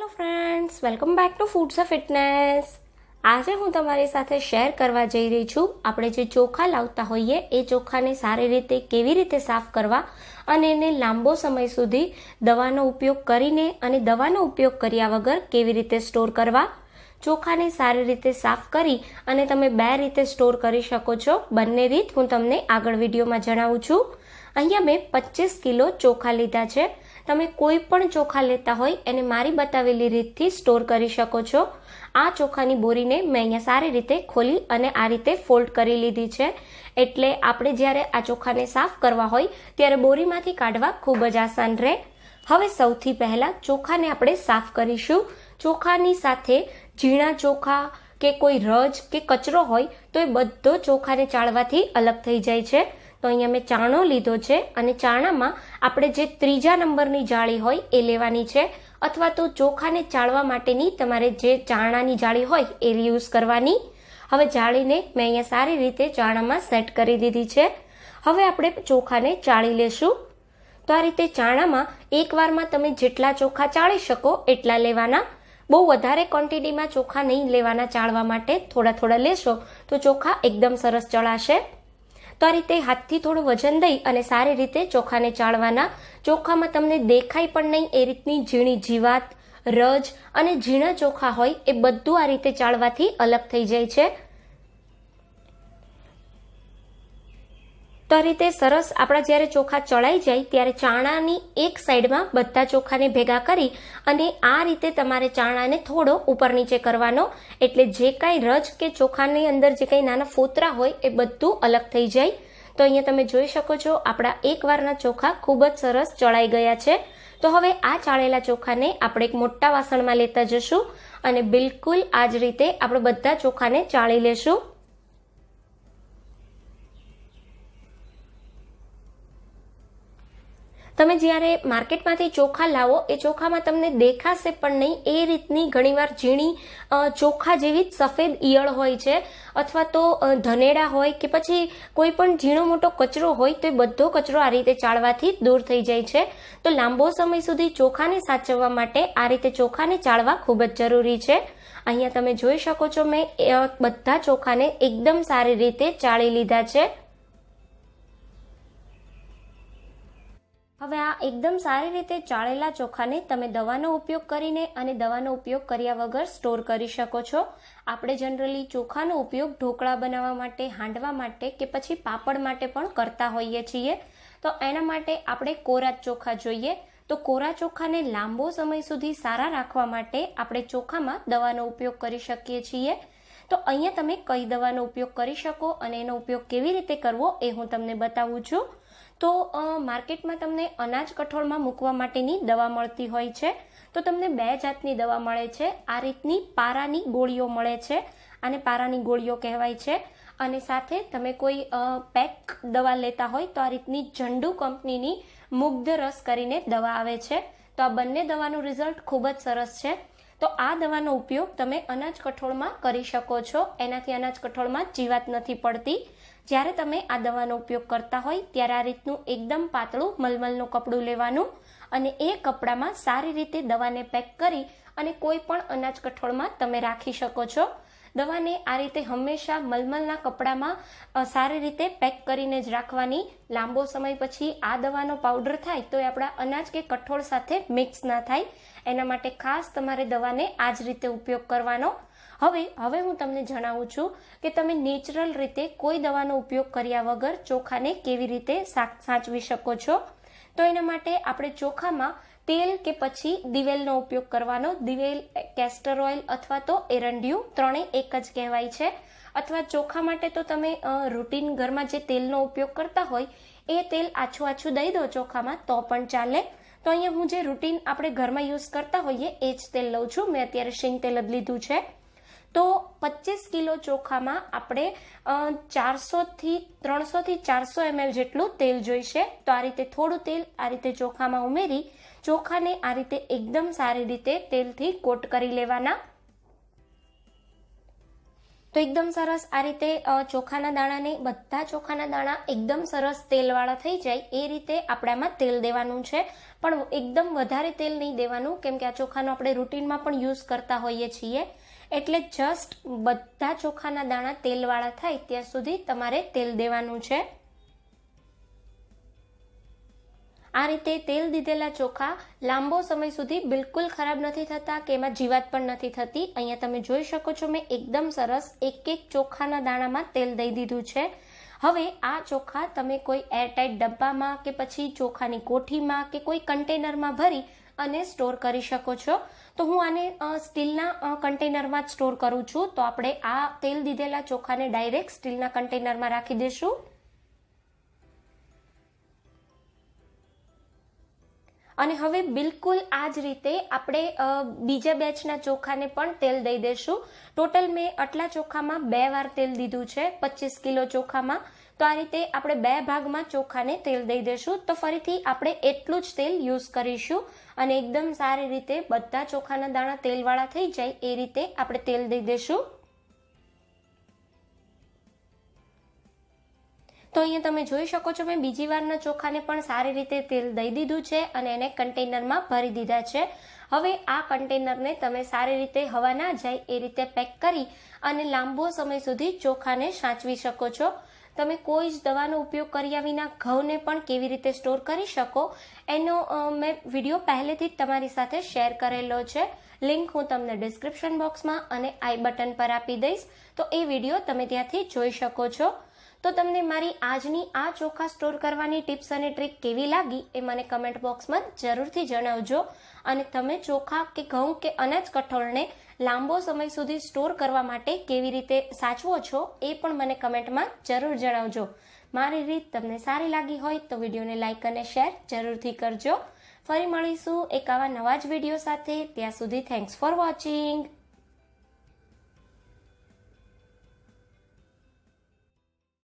hello friends welcome back to foods of fitness આજે હું તમારી સાથે શેર કરવા જઈ રહી છું આપણે જે ચોખા લાવતા હોઈએ એ ચોખાને સારી રીતે કેવી રીતે સાફ કરવા અને એને લાંબો સમય સુધી દવાનો ઉપયોગ કરીને અને દવાનો ઉપયોગ કર્યા વગર કેવી રીતે સ્ટોર કરવા ચોખાને સારી રીતે સાફ કરી અને તમે બે રીતે સ્ટોર કરી શકો છો બંને રીત હું તમને આગળ વિડીયોમાં જણાવું છું અહીંયા મેં પચીસ કિલો ચોખા લીધા છે તમે કોઈ પણ ચોખા લેતા હોય એને મારી બતાવેલી રીતથી સ્ટોર કરી શકો છો આ ચોખાની બોરીને મેં અહીંયા સારી રીતે ખોલી અને આ રીતે ફોલ્ડ કરી લીધી છે એટલે આપણે જ્યારે આ ચોખાને સાફ કરવા હોય ત્યારે બોરીમાંથી કાઢવા ખૂબ જ આસાન રહે હવે સૌથી પહેલાં ચોખાને આપણે સાફ કરીશું ચોખાની સાથે ઝીણા ચોખા કે કોઈ રજ કે કચરો હોય તો એ બધો ચોખાને ચાળવાથી અલગ થઈ જાય છે તો અહીંયા મેં ચાણો લીધો છે અને ચાણામાં આપણે જે ત્રીજા નંબરની જાળી હોય એ લેવાની છે અથવા તો ચોખાને ચાળવા માટેની તમારે જે ચાણાની જાળી હોય એ યુઝ કરવાની હવે જાળીને મેં અહીંયા સારી રીતે ચાણામાં સેટ કરી દીધી છે હવે આપણે ચોખાને ચાળી લેશું તો આ રીતે ચાણામાં એકવારમાં તમે જેટલા ચોખા ચાળી શકો એટલા લેવાના બહુ વધારે ક્વોન્ટિટીમાં ચોખા નહીં લેવાના ચાળવા માટે થોડા થોડા લેશો તો ચોખા એકદમ સરસ ચડાશે તો આ રીતે હાથથી થોડું વજન દઈ અને સારી રીતે ચોખાને ચાળવાના ચોખામાં તમને દેખાય પણ નહીં એ રીતની ઝીણી જીવાત રજ અને ઝીણા ચોખા હોય એ બધું આ રીતે ચાળવાથી અલગ થઈ જાય છે તો આ રીતે સરસ આપણા જ્યારે ચોખા ચડાઈ જાય ત્યારે ચાણાની એક સાઈડમાં બધા ચોખાને ભેગા કરી અને આ રીતે તમારે ચાણાને થોડો ઉપર નીચે કરવાનો એટલે જે કાંઈ રજ કે ચોખાની અંદર જે કાંઈ નાના ફોતરા હોય એ બધું અલગ થઈ જાય તો અહીંયા તમે જોઈ શકો છો આપણા એકવારના ચોખા ખૂબ જ સરસ ચડાઈ ગયા છે તો હવે આ ચાળેલા ચોખાને આપણે એક મોટા વાસણમાં લેતા જશું અને બિલકુલ આ જ રીતે આપણે બધા ચોખાને ચાળી લેશું તમે જ્યારે માર્કેટમાંથી ચોખા લાવો એ ચોખામાં તમને દેખાશે પણ નહીં એ રીતની ઘણીવાર ઝીણી ચોખા જેવી જ સફેદ ઈયળ હોય છે અથવા તો ધનેડા હોય કે પછી કોઈ પણ ઝીણો મોટો કચરો હોય તો એ બધો કચરો આ રીતે ચાળવાથી દૂર થઈ જાય છે તો લાંબો સમય સુધી ચોખાને સાચવવા માટે આ રીતે ચોખાને ચાળવા ખૂબ જ જરૂરી છે અહીંયા તમે જોઈ શકો છો મેં બધા ચોખાને એકદમ સારી રીતે ચાળી લીધા છે હવે આ એકદમ સારી રીતે ચાળેલા ચોખાને તમે દવાનો ઉપયોગ કરીને અને દવાનો ઉપયોગ કર્યા વગર સ્ટોર કરી શકો છો આપણે જનરલી ચોખાનો ઉપયોગ ઢોકળા બનાવવા માટે હાંડવા માટે કે પછી પાપડ માટે પણ કરતા હોઈએ છીએ તો એના માટે આપણે કોરા ચોખા જોઈએ તો કોરા ચોખાને લાંબો સમય સુધી સારા રાખવા માટે આપણે ચોખામાં દવાનો ઉપયોગ કરી શકીએ છીએ તો અહીંયા તમે કઈ દવાનો ઉપયોગ કરી શકો અને એનો ઉપયોગ કેવી રીતે કરવો એ હું તમને બતાવું છું તો માર્કેટમાં તમને અનાજ કઠોળમાં મૂકવા માટેની દવા મળતી હોય છે તો તમને બે જાતની દવા મળે છે આ રીતની પારાની ગોળીઓ મળે છે અને પારાની ગોળીઓ કહેવાય છે અને સાથે તમે કોઈ પેક દવા લેતા હોય તો આ રીતની ઝંડુ કંપનીની મુગ્ધ રસ કરીને દવા આવે છે તો આ બંને દવાનું રિઝલ્ટ ખૂબ જ સરસ છે તો આ દવાનો ઉપયોગ તમે અનાજ કઠોળમાં કરી શકો છો એનાથી અનાજ કઠોળમાં જીવાત નથી પડતી જ્યારે તમે આ દવાનો ઉપયોગ કરતા હોય ત્યારે આ રીતનું એકદમ પાતળું મલમલનું કપડું લેવાનું અને એ કપડામાં સારી રીતે દવાને પેક કરી અને કોઈ પણ અનાજ કઠોળમાં તમે રાખી શકો છો દવાને આ રીતે હંમેશા મલમલના કપડામાં સારી રીતે પેક કરીને જ રાખવાની લાંબો સમય પછી આ દવાનો પાવડર થાય તો એ આપણા અનાજ કે કઠોળ સાથે મિક્સ ના થાય એના માટે ખાસ તમારે દવાને આ જ રીતે ઉપયોગ કરવાનો હવે હવે હું તમને જણાવું છું કે તમે નેચરલ રીતે કોઈ દવાનો ઉપયોગ કર્યા વગર ચોખાને કેવી રીતે સાચવી શકો છો તો એના માટે આપણે ચોખામાં તેલ કે પછી દિવેલનો ઉપયોગ કરવાનો દિવેલ કેસ્ટર ઓઇલ અથવા તો એરંડિયું ત્રણેય એક જ કહેવાય છે અથવા ચોખા માટે તો તમે રૂટીન ઘરમાં જે તેલનો ઉપયોગ કરતા હોય એ તેલ આછું આછું દઈ દો ચોખામાં તો પણ ચાલે તો અહીંયા હું જે રૂટીન આપણે ઘરમાં યુઝ કરતા હોઈએ એ જ તેલ લઉં છું મેં અત્યારે શીંગ તેલ જ લીધું છે તો પચીસ કિલો ચોખામાં આપણે ચારસોથી ત્રણસોથી ચારસો એમએલ જેટલું તેલ જોઈશે તો આ રીતે થોડું તેલ આ રીતે ચોખામાં ઉમેરી ચોખાને આ રીતે એકદમ સારી રીતે તેલથી કોટ કરી લેવાના તો એકદમ સરસ આ રીતે ચોખાના દાણાને બધા ચોખાના દાણા એકદમ સરસ તેલવાળા થઈ જાય એ રીતે આપણામાં તેલ દેવાનું છે પણ એકદમ વધારે તેલ નહીં દેવાનું કેમ કે આ ચોખાનો આપણે રૂટીનમાં પણ યુઝ કરતા હોઈએ છીએ એટલે જસ્ટ બધા ચોખાના દાણા તેલવાળા થાય ત્યાં સુધી તમારે તેલ દેવાનું છે આ રીતે તેલ દીધેલા ચોખા લાંબો સમય સુધી બિલકુલ ખરાબ નથી થતા કે એમાં જીવાત પણ નથી થતી અહીંયા તમે જોઈ શકો છો મેં એકદમ સરસ એક એક ચોખાના દાણામાં તેલ દઈ દીધું છે હવે આ ચોખા તમે કોઈ એરટાઈટ ડબ્બામાં કે પછી ચોખાની કોઠીમાં કે કોઈ કન્ટેનરમાં ભરી અને સ્ટોર કરી શકો છો તો હું આને સ્ટીલના કન્ટેનરમાં જ સ્ટોર કરું છું તો આપણે આ તેલ દીધેલા ચોખાને ડાયરેક્ટ સ્ટીલના કન્ટેનરમાં રાખી દઈશું અને હવે બિલકુલ આ જ રીતે આપણે બીજા બેચના ચોખાને પણ તેલ દઈ દઈશું ટોટલ મેં આટલા ચોખામાં બે વાર તેલ દીધું છે પચીસ કિલો ચોખામાં તો આ રીતે આપણે બે ભાગમાં ચોખાને તેલ દઈ દઈશું તો ફરીથી આપણે એટલું જ તેલ યુઝ કરીશું અને એકદમ સારી રીતે બધા ચોખાના દાણા તેલવાળા થઈ જાય એ રીતે આપણે તેલ દઈ દઈશું તો અહીંયા તમે જોઈ શકો છો મેં બીજી વારના ચોખાને પણ સારી રીતે તેલ દઈ દીધું છે અને એને કન્ટેનરમાં ભરી દીધા છે હવે આ કન્ટેનરને તમે સારી રીતે હવા ના જાય એ રીતે પેક કરી અને લાંબો સમય સુધી ચોખાને સાચવી શકો છો તમે કોઈ જ દવાનો ઉપયોગ કર્યા વિના ઘઉંને પણ કેવી રીતે સ્ટોર કરી શકો એનો મેં વિડીયો પહેલેથી જ તમારી સાથે શેર કરેલો છે લિંક હું તમને ડિસ્ક્રિપ્શન બોક્સમાં અને આઈ બટન પર આપી દઈશ તો એ વિડીયો તમે ત્યાંથી જોઈ શકો છો તો તમને મારી આજની આ ચોખા સ્ટોર કરવાની ટિપ્સ અને ટ્રીક કેવી લાગી એ મને કમેન્ટ બોક્સમાં જરૂરથી જણાવજો અને તમે ચોખા કે ઘઉં કે અનાજ કઠોળને લાંબો સમય સુધી સ્ટોર કરવા માટે કેવી રીતે સાચવો છો એ પણ મને કમેન્ટમાં જરૂર જણાવજો મારી રીત તમને સારી લાગી હોય તો વિડીયોને લાઇક અને શેર જરૂરથી કરજો ફરી મળીશું એક આવા નવા જ વિડીયો સાથે ત્યાં સુધી થેન્ક્સ ફોર વોચિંગ